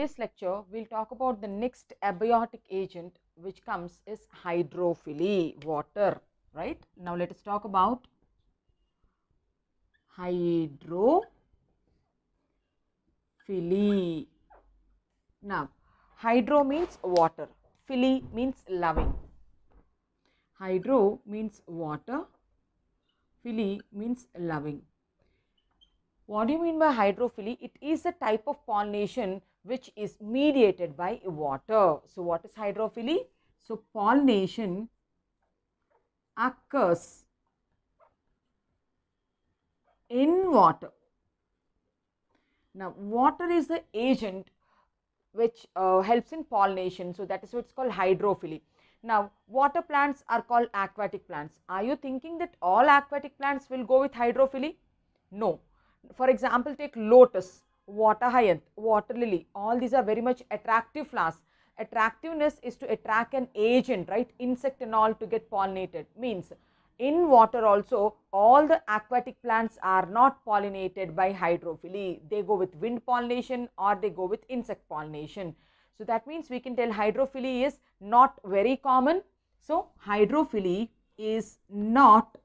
this lecture, we'll talk about the next abiotic agent which comes is hydrophily, water, right? Now, let us talk about hydrophily. Now, hydro means water, philly means loving. Hydro means water, philly means loving. What do you mean by hydrophily? It is a type of pollination which is mediated by water. So, what is hydrophily? So, pollination occurs in water. Now, water is the agent which uh, helps in pollination. So, that is what is called hydrophily. Now, water plants are called aquatic plants. Are you thinking that all aquatic plants will go with hydrophily? No. For example, take lotus water hyacinth, water lily, all these are very much attractive flowers. Attractiveness is to attract an agent, right? Insect and all to get pollinated means in water also all the aquatic plants are not pollinated by hydrophily. They go with wind pollination or they go with insect pollination. So that means we can tell hydrophily is not very common. So hydrophily is not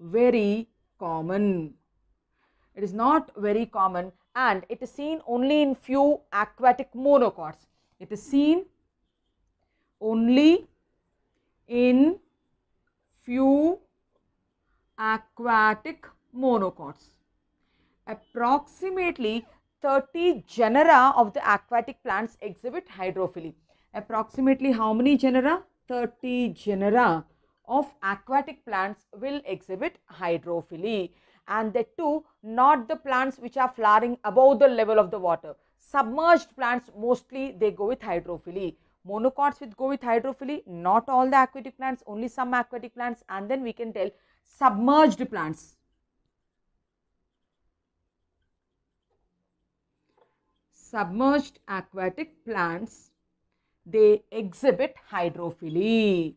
very common. It is not very common and it is seen only in few aquatic monocots. It is seen only in few aquatic monocots. Approximately 30 genera of the aquatic plants exhibit hydrophily. Approximately how many genera? 30 genera of aquatic plants will exhibit hydrophily and the two not the plants which are flowering above the level of the water. Submerged plants mostly they go with hydrophily. Monocots with go with hydrophily, not all the aquatic plants, only some aquatic plants and then we can tell submerged plants. Submerged aquatic plants, they exhibit hydrophily.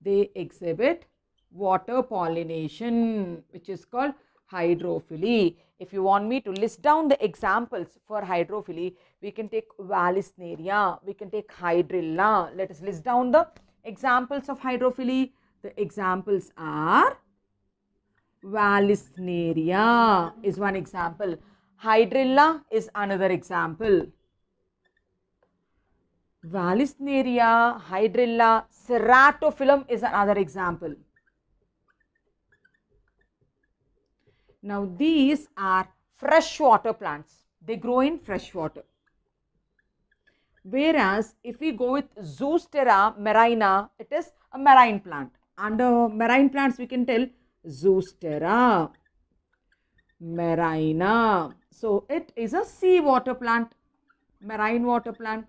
They exhibit water pollination which is called hydrophily. If you want me to list down the examples for hydrophily, we can take Vallisneria, we can take Hydrilla. Let us list down the examples of hydrophily. The examples are Vallisneria is one example. Hydrilla is another example. Vallisneria, Hydrilla, Ceratophyllum is another example. Now these are freshwater plants. They grow in fresh water. Whereas if we go with Zoostera marina, it is a marine plant. Under marine plants, we can tell Zoostera marina. So it is a seawater plant, marine water plant.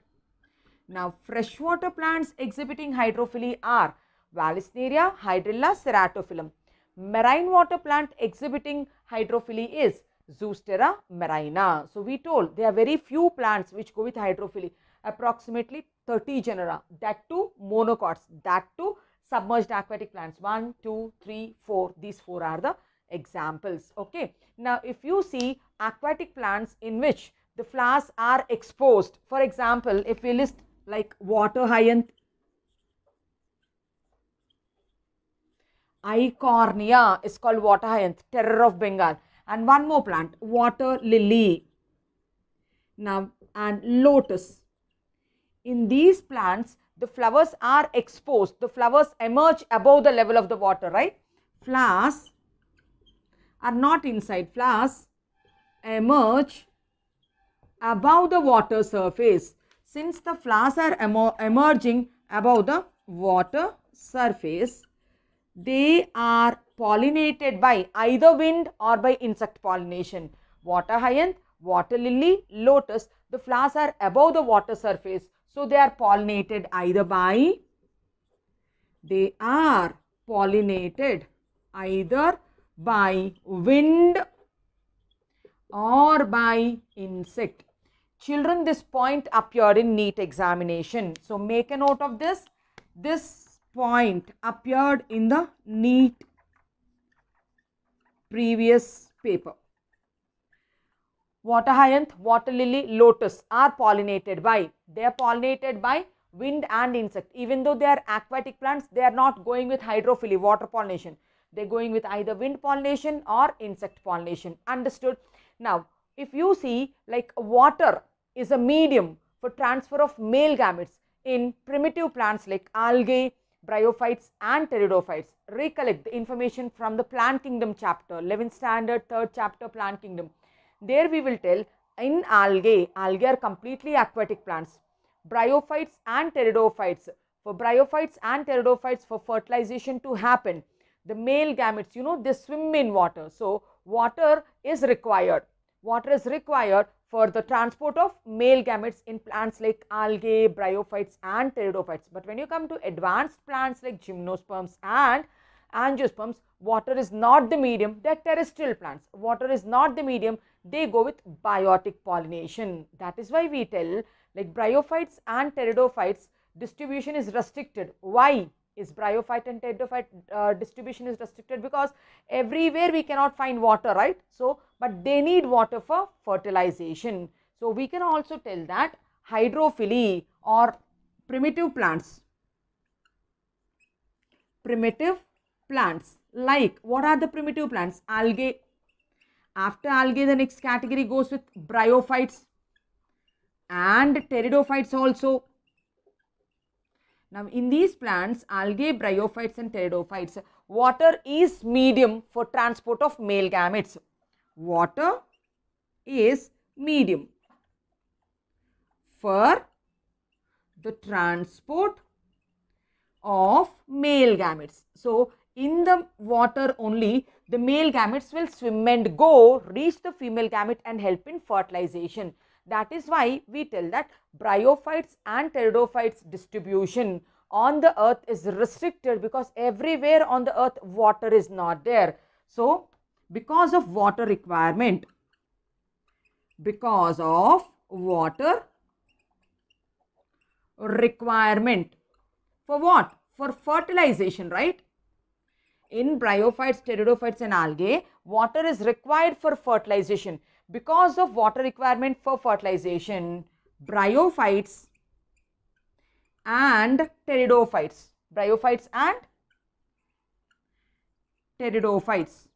Now freshwater plants exhibiting hydrophily are Vallisneria, Hydrilla, Ceratophyllum marine water plant exhibiting hydrophily is Zoostera marina. So, we told there are very few plants which go with hydrophily, approximately 30 genera, that to monocots, that to submerged aquatic plants. 1, 2, 3, 4, these 4 are the examples. Okay. Now, if you see aquatic plants in which the flowers are exposed, for example, if we list like water hyacinth, Icornia is called water hyacinth, terror of Bengal. And one more plant, water lily. Now, and lotus. In these plants, the flowers are exposed. The flowers emerge above the level of the water, right? Flowers are not inside. Flowers emerge above the water surface. Since the flowers are emerging above the water surface, they are pollinated by either wind or by insect pollination. Water hyacinth, water lily, lotus, the flowers are above the water surface. So, they are pollinated either by, they are pollinated either by wind or by insect. Children, this point appeared in neat examination. So, make a note of this. This point appeared in the neat previous paper. Water hyacinth, water lily, lotus are pollinated by, they are pollinated by wind and insect. Even though they are aquatic plants, they are not going with hydrophily, water pollination. They are going with either wind pollination or insect pollination. Understood? Now, if you see like water is a medium for transfer of male gametes in primitive plants like algae, bryophytes and pteridophytes. Recollect the information from the plant kingdom chapter, 11th standard, 3rd chapter, plant kingdom. There we will tell in algae, algae are completely aquatic plants. Bryophytes and pteridophytes. For bryophytes and pteridophytes for fertilization to happen, the male gametes, you know, they swim in water. So, water is required. Water is required for the transport of male gametes in plants like algae, bryophytes and pteridophytes. But when you come to advanced plants like gymnosperms and angiosperms, water is not the medium, they are terrestrial plants. Water is not the medium, they go with biotic pollination. That is why we tell like bryophytes and pteridophytes distribution is restricted. Why? is bryophyte and teridophyte uh, distribution is restricted because everywhere we cannot find water right so but they need water for fertilization so we can also tell that hydrophily or primitive plants primitive plants like what are the primitive plants algae after algae the next category goes with bryophytes and pteridophytes also now in these plants, algae, bryophytes and pteridophytes, water is medium for transport of male gametes. Water is medium for the transport of male gametes. So, in the water only, the male gametes will swim and go, reach the female gamete and help in fertilization. That is why we tell that bryophytes and pteridophytes distribution on the earth is restricted because everywhere on the earth water is not there. So, because of water requirement, because of water requirement for what? For fertilization, right? In bryophytes, pteridophytes and algae, water is required for fertilization because of water requirement for fertilization, bryophytes and pteridophytes, bryophytes and pteridophytes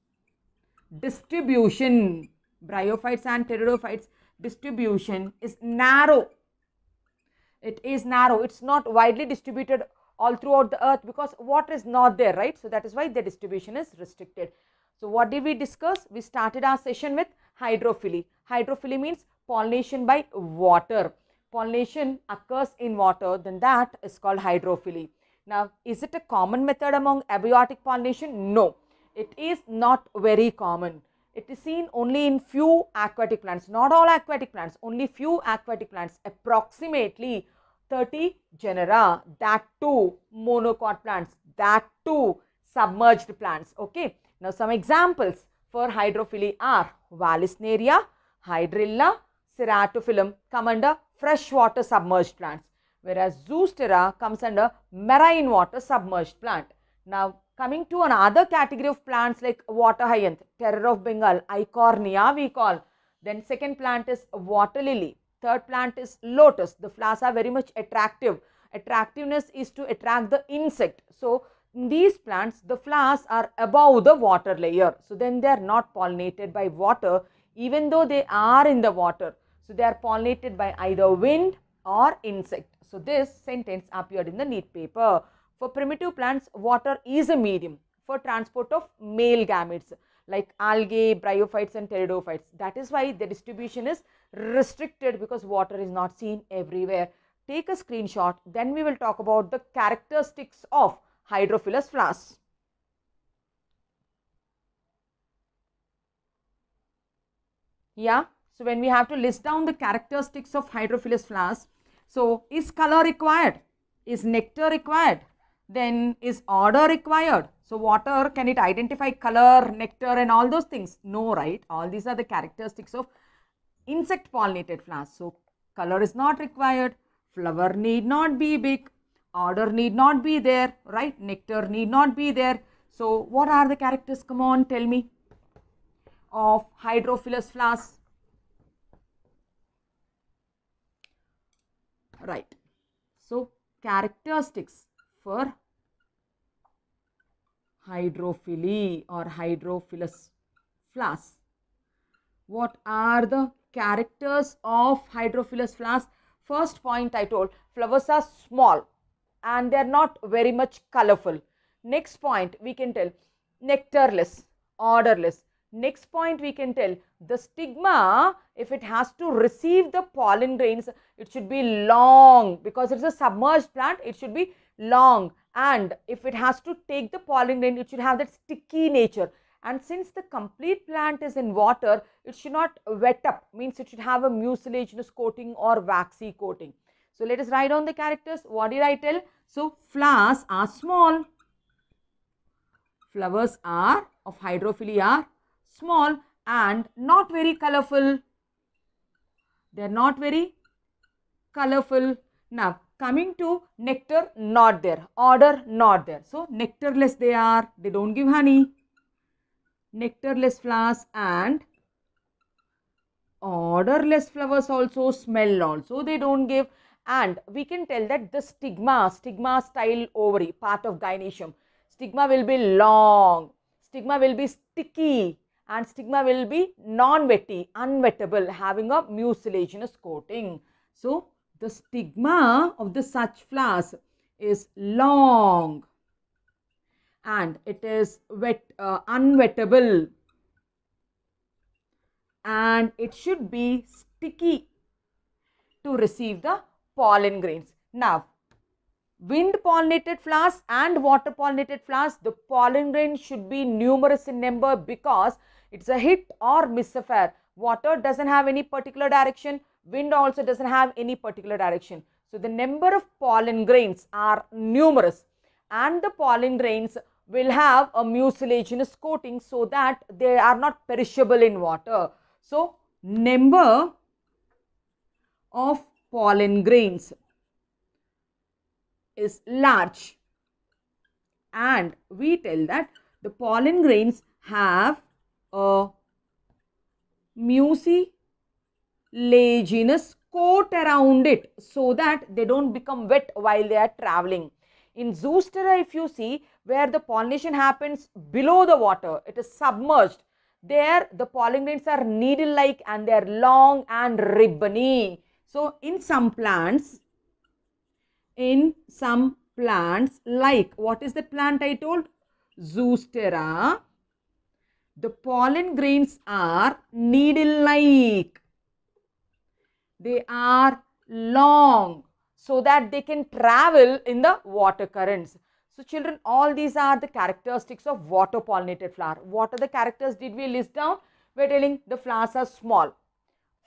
distribution, bryophytes and pteridophytes distribution is narrow. It is narrow. It's not widely distributed all throughout the earth because water is not there, right? So, that is why the distribution is restricted. So, what did we discuss? We started our session with hydrophily. Hydrophily means pollination by water. Pollination occurs in water, then that is called hydrophily. Now, is it a common method among abiotic pollination? No, it is not very common. It is seen only in few aquatic plants, not all aquatic plants, only few aquatic plants, approximately 30 genera, that too monocot plants, that too submerged plants. Okay, now some examples for hydrophily are Vallisneria, Hydrilla, Ceratophyllum come under freshwater submerged plants whereas Zoostera comes under marine water submerged plant. Now coming to another category of plants like water hyacinth, terror of Bengal, Icornia we call. Then second plant is water lily. Third plant is lotus. The flowers are very much attractive. Attractiveness is to attract the insect. So in these plants, the flowers are above the water layer. So, then they are not pollinated by water even though they are in the water. So, they are pollinated by either wind or insect. So, this sentence appeared in the neat paper. For primitive plants, water is a medium for transport of male gametes like algae, bryophytes and pteridophytes. That is why the distribution is restricted because water is not seen everywhere. Take a screenshot, then we will talk about the characteristics of hydrophilus flask. Yeah, so when we have to list down the characteristics of hydrophilus flask, so is color required? Is nectar required? Then is order required? So water, can it identify color, nectar and all those things? No, right? All these are the characteristics of insect pollinated flowers. So color is not required. Flower need not be big. Order need not be there, right? Nectar need not be there. So what are the characters? Come on, tell me. Of hydrophilus flask. Right. So characteristics for hydrophily or hydrophilus flask. What are the characters of hydrophilus flask? First point I told, flowers are small and they're not very much colorful. Next point we can tell nectarless, odorless. Next point we can tell the stigma if it has to receive the pollen grains it should be long because it's a submerged plant it should be long and if it has to take the pollen grain it should have that sticky nature and since the complete plant is in water it should not wet up means it should have a mucilaginous coating or waxy coating so let us write down the characters. What did I tell? So flowers are small. Flowers are of hydrophilia, are small and not very colorful. They are not very colorful. Now coming to nectar not there. Order not there. So nectarless they are. They don't give honey. Nectarless flowers and odorless flowers also smell also they don't give and we can tell that the stigma, stigma style ovary, part of gynecium, stigma will be long, stigma will be sticky and stigma will be non-wetty, unwettable, having a mucilaginous coating. So, the stigma of the such flowers is long and it is wet, uh, unwettable and it should be sticky to receive the pollen grains. Now, wind pollinated flowers and water pollinated flowers, the pollen grains should be numerous in number because it's a hit or miss affair. Water doesn't have any particular direction, wind also doesn't have any particular direction. So, the number of pollen grains are numerous and the pollen grains will have a mucilaginous coating so that they are not perishable in water. So, number of pollen grains is large and we tell that the pollen grains have a mucilaginous coat around it so that they don't become wet while they are traveling. In Zoostera, if you see where the pollination happens below the water, it is submerged. There, the pollen grains are needle-like and they are long and ribbony. So in some plants, in some plants like, what is the plant I told? Zoostera. The pollen grains are needle-like. They are long so that they can travel in the water currents. So children, all these are the characteristics of water pollinated flower. What are the characters did we list down? We are telling the flowers are small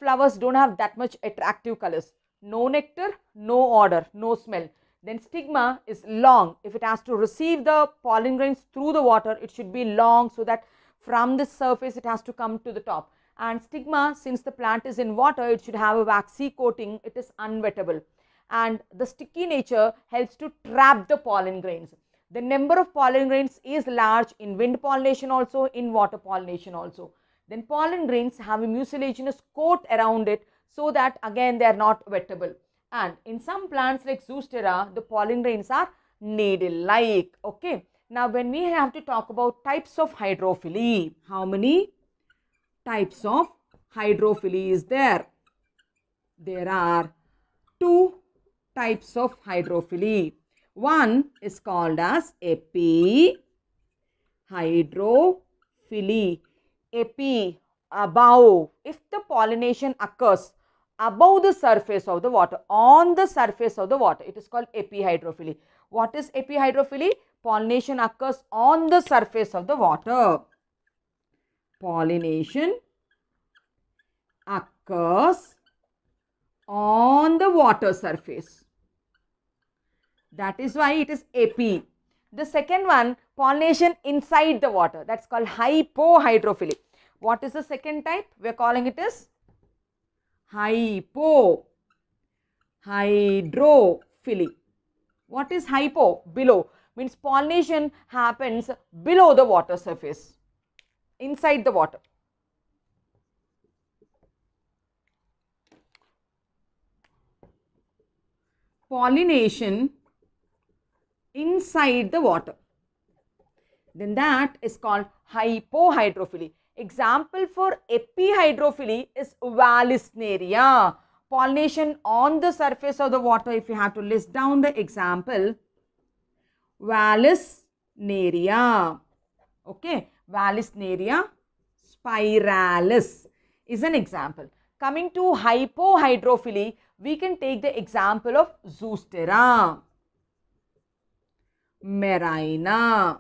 flowers don't have that much attractive colors. No nectar, no odor, no smell. Then stigma is long. If it has to receive the pollen grains through the water, it should be long so that from the surface it has to come to the top. And stigma, since the plant is in water, it should have a waxy coating. It is unwettable. And the sticky nature helps to trap the pollen grains. The number of pollen grains is large in wind pollination also, in water pollination also then pollen grains have a mucilaginous coat around it so that again they are not wettable. And in some plants like zoostera the pollen grains are needle-like. Okay. Now, when we have to talk about types of hydrophily, how many types of hydrophily is there? There are two types of hydrophily. One is called as hydrophily AP above, if the pollination occurs above the surface of the water, on the surface of the water, it is called epihydrophily. What is epihydrophily? Pollination occurs on the surface of the water. Pollination occurs on the water surface. That is why it is AP. The second one, pollination inside the water. That's called hypohydrophilic. What is the second type? We're calling it as hypo. What is hypo? Below. Means pollination happens below the water surface. Inside the water. Pollination inside the water. Then that is called hypohydrophily. Example for epihydrophily is Vallisneria. Pollination on the surface of the water, if you have to list down the example, Vallisneria. Okay, Vallisneria spiralis is an example. Coming to hypohydrophily, we can take the example of Zoostera. Marina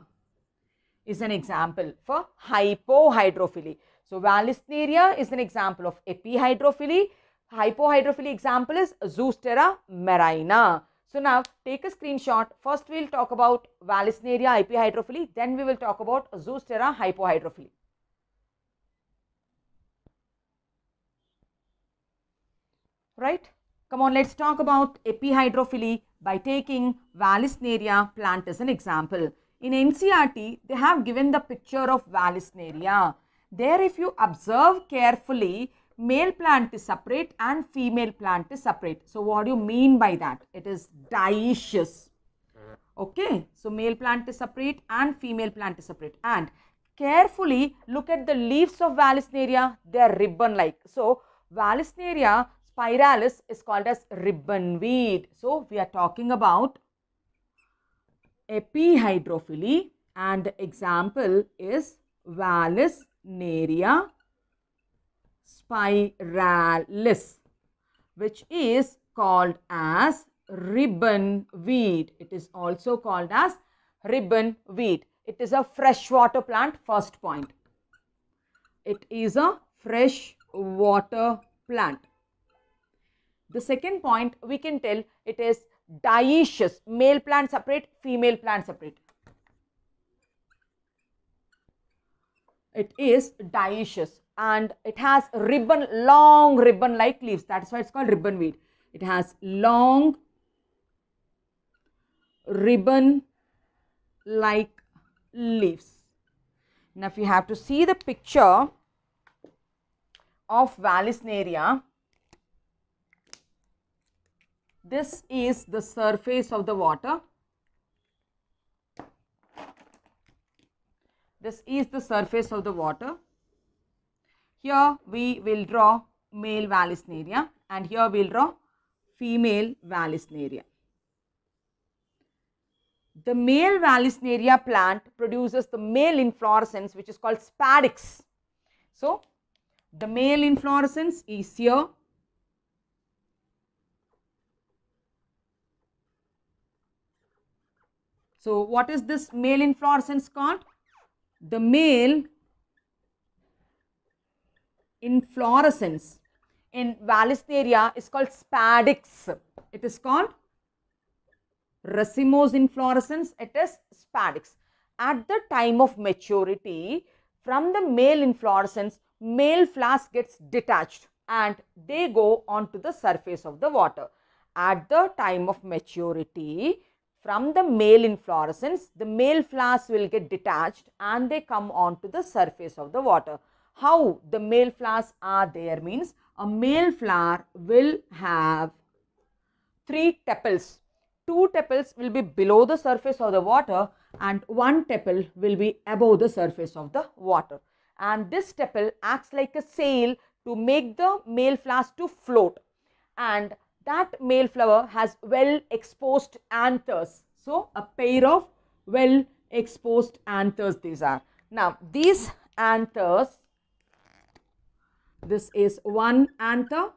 is an example for hypohydrophily. So Valisneria is an example of epihydrophily. Hypohydrophily example is Zoostera marina. So now take a screenshot. First we will talk about Valisneria epihydrophily. Then we will talk about Zoostera hypohydrophily. Right? Come on, let's talk about epihydrophily by taking Vallisneria plant as an example. In NCRT, they have given the picture of Vallisneria. There, if you observe carefully, male plant is separate and female plant is separate. So, what do you mean by that? It is dioecious. Okay, so male plant is separate and female plant is separate. And carefully look at the leaves of Vallisneria, they are ribbon like. So, Vallisneria, spiralis is called as ribbon weed. So, we are talking about epihydrophily and the example is Vallis naria spiralis which is called as ribbon weed. It is also called as ribbon weed. It is a freshwater plant, first point. It is a fresh water plant. The second point we can tell it is dioecious, male plant separate, female plant separate. It is dioecious and it has ribbon, long ribbon like leaves. That's why it's called ribbon weed. It has long ribbon like leaves. Now, if you have to see the picture of Vallisneria, this is the surface of the water. This is the surface of the water. Here we will draw male Vallisneria and here we will draw female Vallisneria. The male Vallisneria plant produces the male inflorescence which is called spadix. So, the male inflorescence is here So, what is this male inflorescence called? The male inflorescence in Vallisneria is called spadix. It is called racemose inflorescence. It is spadix. At the time of maturity, from the male inflorescence, male flowers gets detached and they go onto the surface of the water. At the time of maturity, from the male inflorescence, the male flowers will get detached and they come onto the surface of the water. How the male flowers are there means a male flower will have three tepals. Two tepals will be below the surface of the water and one tepal will be above the surface of the water. And this tepal acts like a sail to make the male flowers to float. And that male flower has well exposed anthers. So a pair of well exposed anthers these are. Now these anthers, this is one anther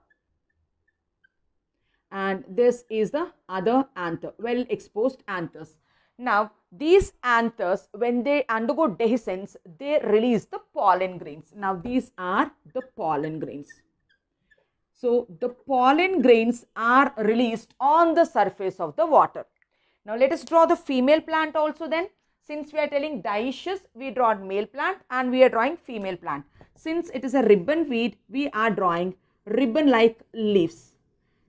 and this is the other anther, well exposed anthers. Now these anthers when they undergo dehiscence, they release the pollen grains. Now these are the pollen grains. So the pollen grains are released on the surface of the water. Now let us draw the female plant also then. Since we are telling dioecious, we draw male plant and we are drawing female plant. Since it is a ribbon weed, we are drawing ribbon-like leaves.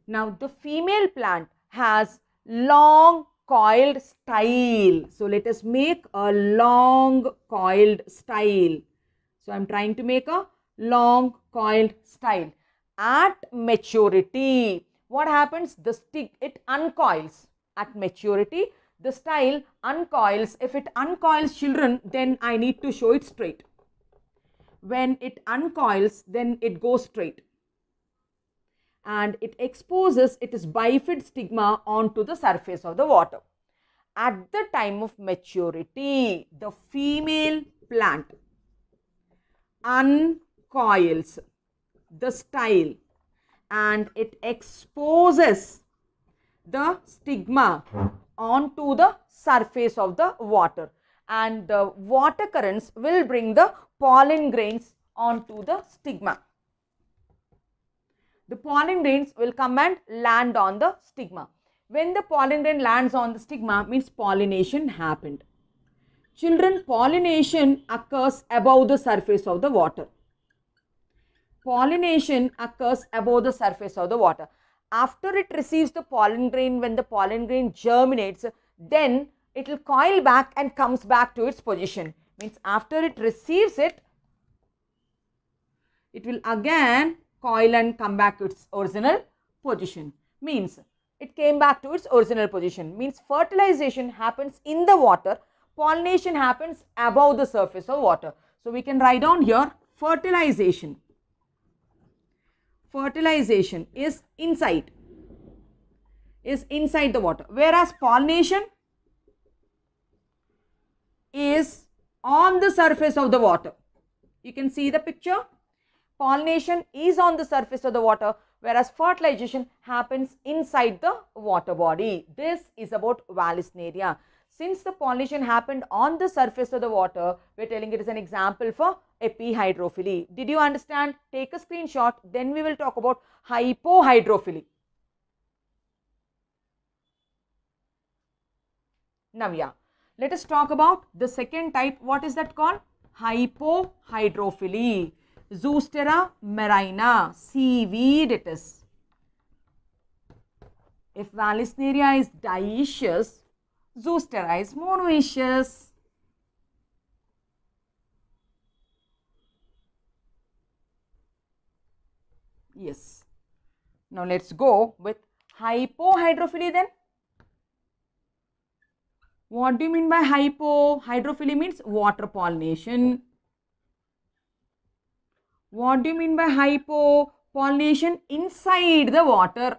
Now the female plant has long coiled style. So let us make a long coiled style. So I am trying to make a long coiled style at maturity. What happens? The stick, it uncoils at maturity. The style uncoils. If it uncoils children, then I need to show it straight. When it uncoils, then it goes straight. And it exposes its bifid stigma onto the surface of the water. At the time of maturity, the female plant uncoils the style and it exposes the stigma onto the surface of the water and the water currents will bring the pollen grains onto the stigma. The pollen grains will come and land on the stigma. When the pollen grain lands on the stigma means pollination happened. Children pollination occurs above the surface of the water pollination occurs above the surface of the water. After it receives the pollen grain, when the pollen grain germinates, then it will coil back and comes back to its position. Means after it receives it, it will again coil and come back to its original position. Means it came back to its original position. Means fertilization happens in the water, pollination happens above the surface of water. So we can write down here fertilization fertilization is inside is inside the water whereas pollination is on the surface of the water you can see the picture pollination is on the surface of the water whereas fertilization happens inside the water body this is about vallisneria since the pollination happened on the surface of the water we're telling it is an example for epihydrophily. Did you understand? Take a screenshot. Then we will talk about hypohydrophily. Now, yeah, let us talk about the second type. What is that called? Hypohydrophily. Zoostera marina, seaweed it is. If Vallisneria is dioecious, Zoostera is monoecious. Yes. Now let's go with hypohydrophily then. What do you mean by hypo? Hydrophily means water pollination. What do you mean by hypo? Pollination inside the water.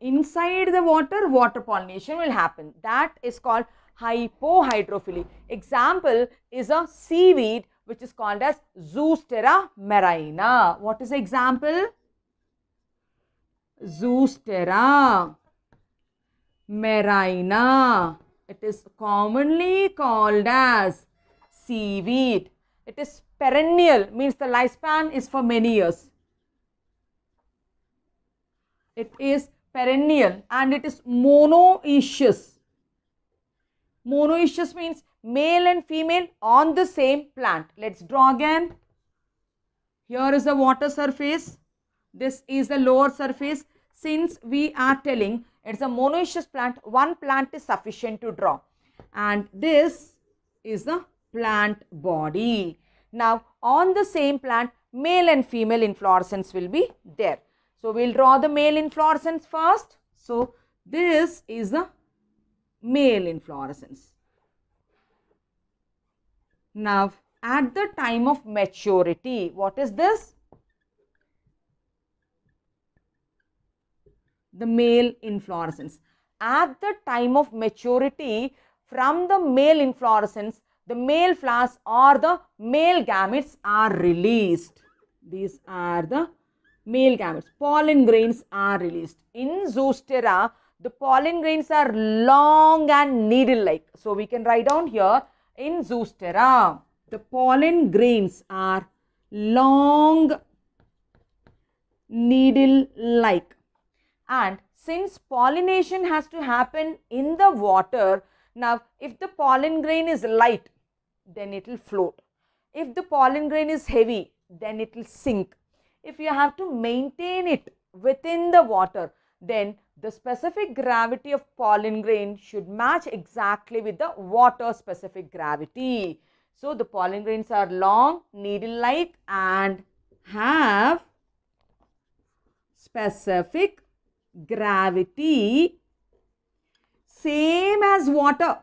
Inside the water, water pollination will happen. That is called hypohydrophily. Example is a seaweed which is called as Zoostera marina. What is the example? Zoostera marina. It is commonly called as seaweed. It is perennial, means the lifespan is for many years. It is perennial and it is monoecious. Monoecious means male and female on the same plant. Let's draw again. Here is the water surface. This is the lower surface. Since we are telling it's a monoecious plant, one plant is sufficient to draw. And this is the plant body. Now, on the same plant, male and female inflorescence will be there. So, we'll draw the male inflorescence first. So, this is the male inflorescence. Now, at the time of maturity, what is this? The male inflorescence. At the time of maturity, from the male inflorescence, the male flowers or the male gametes are released. These are the male gametes. Pollen grains are released. In Zostera, the pollen grains are long and needle-like. So, we can write down here in zoostera, the pollen grains are long needle-like and since pollination has to happen in the water, now if the pollen grain is light, then it will float. If the pollen grain is heavy, then it will sink. If you have to maintain it within the water, then the specific gravity of pollen grain should match exactly with the water specific gravity. So, the pollen grains are long, needle-like and have specific gravity same as water.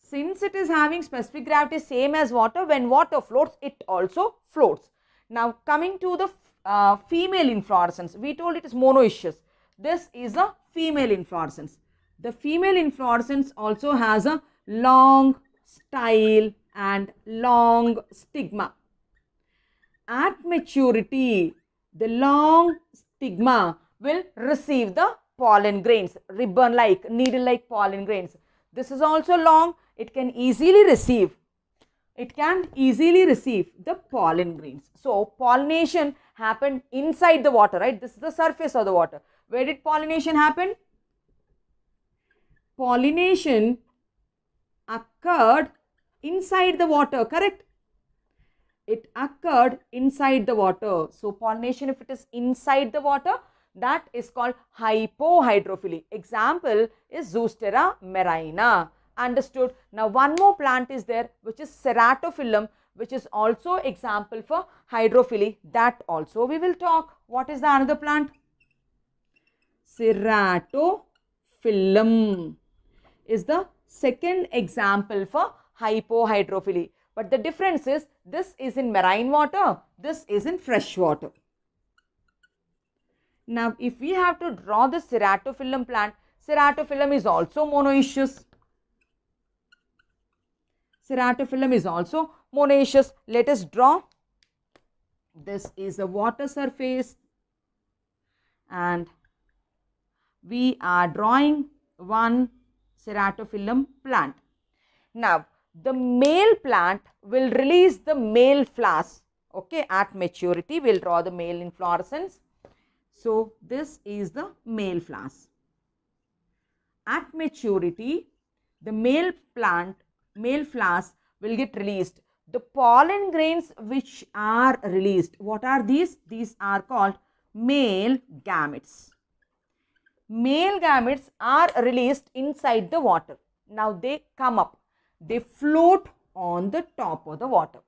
Since it is having specific gravity same as water, when water floats, it also floats. Now, coming to the uh, female inflorescence, we told it is monoecious this is a female inflorescence. The female inflorescence also has a long style and long stigma. At maturity, the long stigma will receive the pollen grains, ribbon-like, needle-like pollen grains. This is also long. It can easily receive. It can easily receive the pollen grains. So, pollination happened inside the water, right? This is the surface of the water. Where did pollination happen? Pollination occurred inside the water, correct? It occurred inside the water. So, pollination, if it is inside the water, that is called hypohydrophily. Example is Zoostera marina. Understood? Now, one more plant is there which is ceratophyllum which is also example for hydrophily. That also we will talk. What is the another plant? ceratophyllum is the second example for hypohydrophily. But the difference is this is in marine water, this is in fresh water. Now, if we have to draw the ceratophyllum plant, ceratophyllum is also monoecious. Ceratophyllum is also monoecious. Let us draw. This is the water surface and we are drawing one ceratophyllum plant. Now, the male plant will release the male flowers, okay, at maturity. We'll draw the male inflorescence. So, this is the male flowers. At maturity, the male plant, male flowers will get released. The pollen grains which are released, what are these? These are called male gametes male gametes are released inside the water. Now they come up, they float on the top of the water.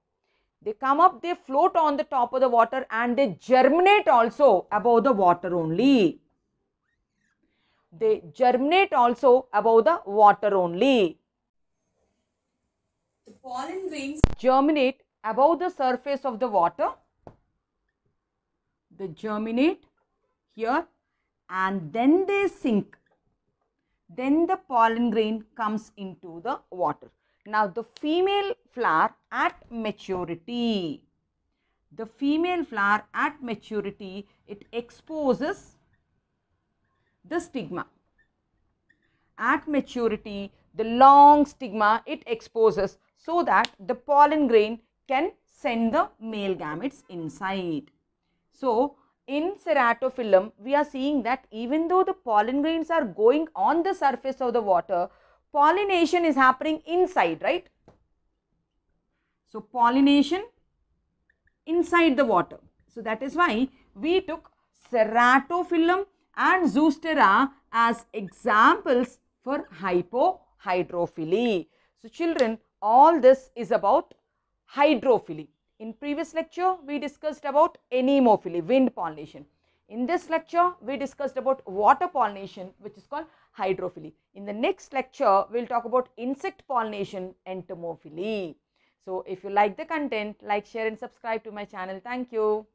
They come up, they float on the top of the water and they germinate also above the water only. They germinate also above the water only. The pollen grains germinate above the surface of the water. They germinate here and then they sink. Then the pollen grain comes into the water. Now the female flower at maturity, the female flower at maturity, it exposes the stigma. At maturity, the long stigma it exposes so that the pollen grain can send the male gametes inside. So, in ceratophyllum, we are seeing that even though the pollen grains are going on the surface of the water, pollination is happening inside, right? So, pollination inside the water. So, that is why we took ceratophyllum and zoostera as examples for hypohydrophily. So, children, all this is about hydrophily. In previous lecture, we discussed about anemophily, wind pollination. In this lecture, we discussed about water pollination, which is called hydrophily. In the next lecture, we will talk about insect pollination, entomophily. So, if you like the content, like, share and subscribe to my channel. Thank you.